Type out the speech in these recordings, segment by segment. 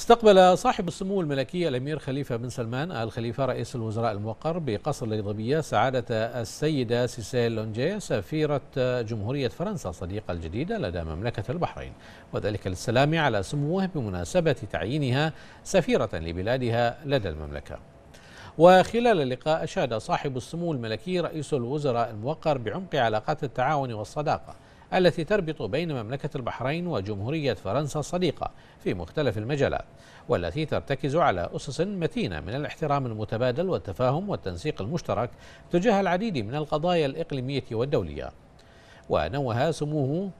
استقبل صاحب السمو الملكي الأمير خليفة بن سلمان آل خليفة رئيس الوزراء الموقر بقصر القضبية سعادة السيدة سيسيل لونجي سفيرة جمهورية فرنسا صديقة الجديدة لدى مملكة البحرين وذلك للسلام على سموه بمناسبة تعيينها سفيرة لبلادها لدى المملكة وخلال اللقاء أشاد صاحب السمو الملكي رئيس الوزراء الموقر بعمق علاقات التعاون والصداقة التي تربط بين مملكة البحرين وجمهورية فرنسا الصديقة في مختلف المجالات والتي ترتكز على أسس متينة من الاحترام المتبادل والتفاهم والتنسيق المشترك تجاه العديد من القضايا الإقليمية والدولية ونوه سموه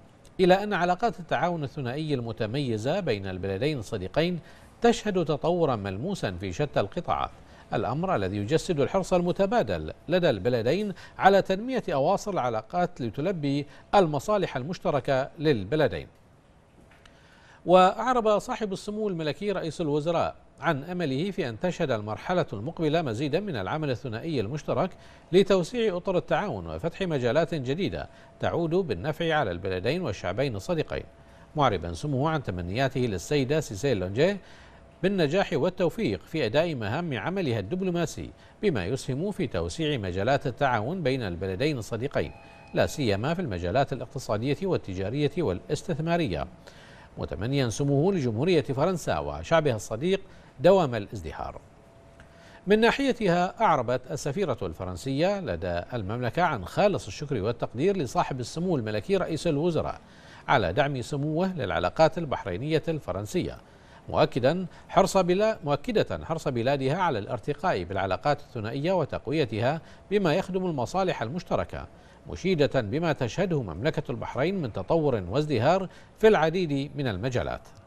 إلى أن علاقات التعاون الثنائي المتميزة بين البلدين الصديقين تشهد تطورا ملموسا في شتى القطاعات الأمر الذي يجسد الحرص المتبادل لدى البلدين على تنمية أواصر العلاقات لتلبي المصالح المشتركة للبلدين وأعرب صاحب السمو الملكي رئيس الوزراء عن أمله في أن تشهد المرحلة المقبلة مزيدا من العمل الثنائي المشترك لتوسيع أطر التعاون وفتح مجالات جديدة تعود بالنفع على البلدين والشعبين الصديقين معربا سموه عن تمنياته للسيدة سيسيل لونجيه بالنجاح والتوفيق في أداء مهام عملها الدبلوماسي بما يسهم في توسيع مجالات التعاون بين البلدين الصديقين لا سيما في المجالات الاقتصادية والتجارية والاستثمارية متمنيا سموه لجمهورية فرنسا وشعبها الصديق دوام الازدهار من ناحيتها أعربت السفيرة الفرنسية لدى المملكة عن خالص الشكر والتقدير لصاحب السمو الملكي رئيس الوزراء على دعم سموه للعلاقات البحرينية الفرنسية مؤكدا حرص بلا مؤكدة حرص بلادها على الارتقاء بالعلاقات الثنائية وتقويتها بما يخدم المصالح المشتركة مشيدة بما تشهده مملكة البحرين من تطور وازدهار في العديد من المجالات